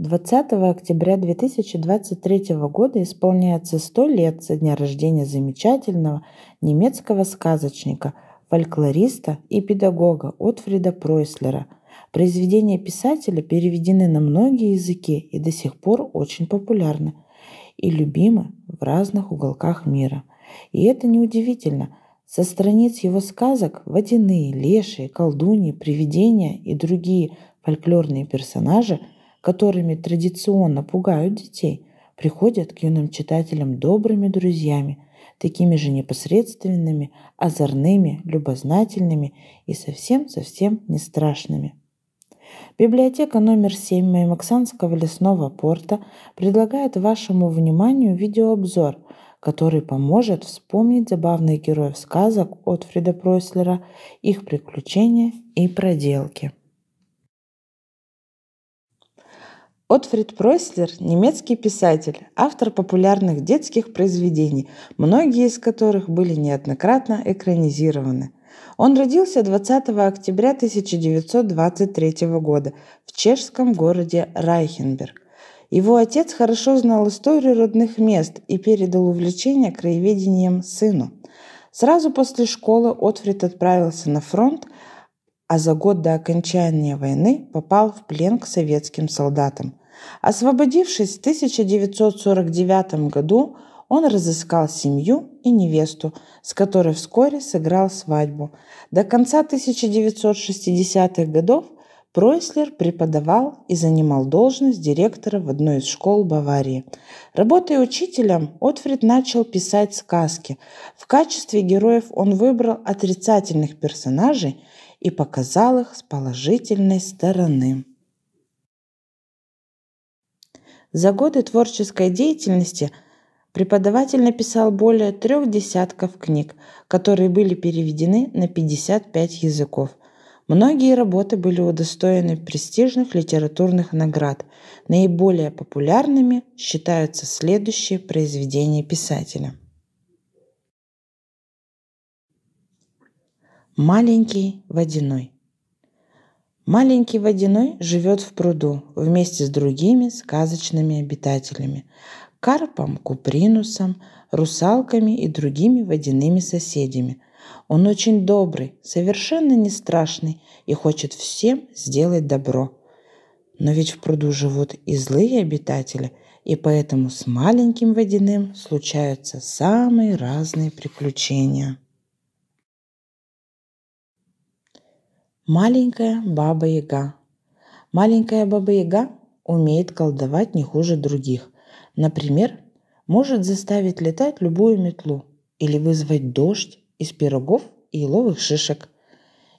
20 октября 2023 года исполняется 100 лет со дня рождения замечательного немецкого сказочника, фольклориста и педагога Отфрида Пройслера. Произведения писателя переведены на многие языки и до сих пор очень популярны и любимы в разных уголках мира. И это неудивительно. Со страниц его сказок водяные, лешие, колдуньи, привидения и другие фольклорные персонажи – которыми традиционно пугают детей, приходят к юным читателям добрыми друзьями, такими же непосредственными, озорными, любознательными и совсем-совсем не страшными. Библиотека номер 7 Маймаксанского лесного порта предлагает вашему вниманию видеообзор, который поможет вспомнить забавных героев сказок от Фрида Пройслера, их приключения и проделки. Отфрид Пройслер – немецкий писатель, автор популярных детских произведений, многие из которых были неоднократно экранизированы. Он родился 20 октября 1923 года в чешском городе Райхенберг. Его отец хорошо знал историю родных мест и передал увлечение краеведением сыну. Сразу после школы Отфрид отправился на фронт, а за год до окончания войны попал в плен к советским солдатам. Освободившись в 1949 году, он разыскал семью и невесту, с которой вскоре сыграл свадьбу. До конца 1960-х годов Пройслер преподавал и занимал должность директора в одной из школ Баварии. Работая учителем, Отфрид начал писать сказки. В качестве героев он выбрал отрицательных персонажей и показал их с положительной стороны. За годы творческой деятельности преподаватель написал более трех десятков книг, которые были переведены на 55 языков. Многие работы были удостоены престижных литературных наград. Наиболее популярными считаются следующие произведения писателя – Маленький водяной. Маленький водяной живет в пруду вместе с другими сказочными обитателями – карпом, купринусом, русалками и другими водяными соседями. Он очень добрый, совершенно не страшный и хочет всем сделать добро. Но ведь в пруду живут и злые обитатели, и поэтому с маленьким водяным случаются самые разные приключения. Маленькая Баба-Яга. Маленькая Баба-Яга умеет колдовать не хуже других. Например, может заставить летать любую метлу или вызвать дождь из пирогов и еловых шишек.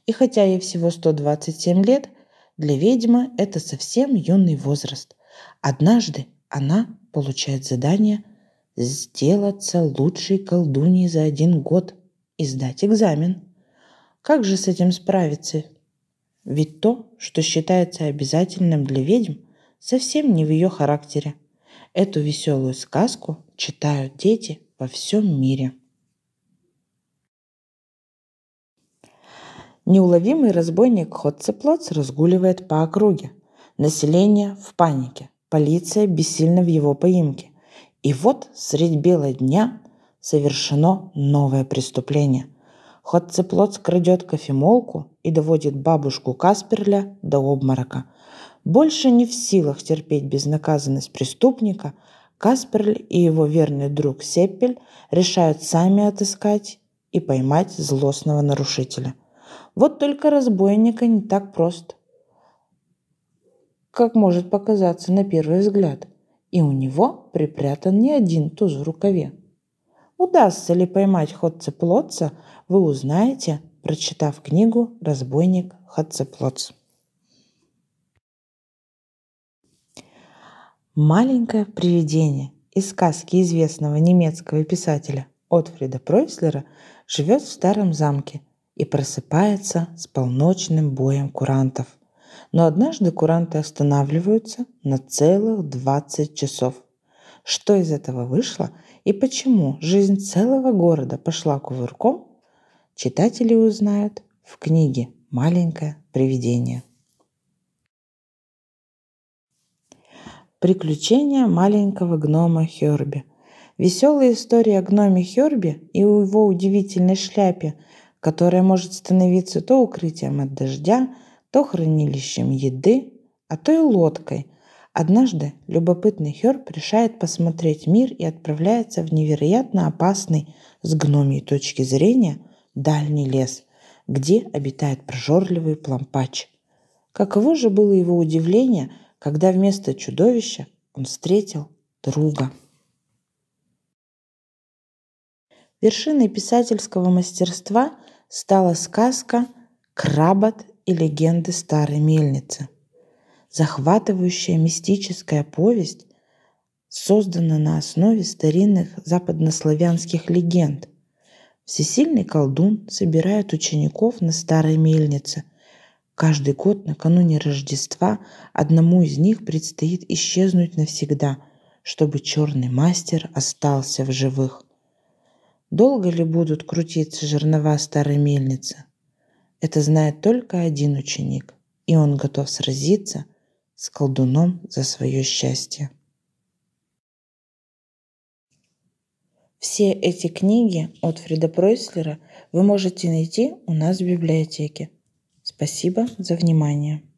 И хотя ей всего 127 лет, для ведьмы это совсем юный возраст. Однажды она получает задание сделаться лучшей колдуньей за один год и сдать экзамен. Как же с этим справиться ведь то, что считается обязательным для ведьм, совсем не в ее характере. Эту веселую сказку читают дети во всем мире. Неуловимый разбойник Хотцеплац разгуливает по округе. Население в панике, полиция бессильна в его поимке. И вот средь бела дня совершено новое преступление – Хатцеплоц крадет кофемолку и доводит бабушку Касперля до обморока. Больше не в силах терпеть безнаказанность преступника, Касперль и его верный друг Сеппель решают сами отыскать и поймать злостного нарушителя. Вот только разбойника не так прост, как может показаться на первый взгляд. И у него припрятан не один туз в рукаве. Удастся ли поймать Ходцеплотца, вы узнаете, прочитав книгу «Разбойник Ходцеплотц». Маленькое привидение из сказки известного немецкого писателя Отфрида Пройслера живет в старом замке и просыпается с полночным боем курантов. Но однажды куранты останавливаются на целых 20 часов – что из этого вышло и почему жизнь целого города пошла кувырком, читатели узнают в книге «Маленькое привидение». Приключения маленького гнома Херби. Веселая история о гноме Херби и его удивительной шляпе, которая может становиться то укрытием от дождя, то хранилищем еды, а то и лодкой – Однажды любопытный Хёрб решает посмотреть мир и отправляется в невероятно опасный с гномией точки зрения дальний лес, где обитает прожорливый плампач. Каково же было его удивление, когда вместо чудовища он встретил друга. Вершиной писательского мастерства стала сказка «Крабат и легенды старой мельницы» захватывающая мистическая повесть создана на основе старинных западнославянских легенд. Всесильный колдун собирает учеников на старой мельнице. Каждый год накануне Рождества одному из них предстоит исчезнуть навсегда, чтобы черный мастер остался в живых. Долго ли будут крутиться жернова старой мельницы? Это знает только один ученик, и он готов сразиться – с колдуном за свое счастье. Все эти книги от Фрида Пройслера вы можете найти у нас в библиотеке. Спасибо за внимание.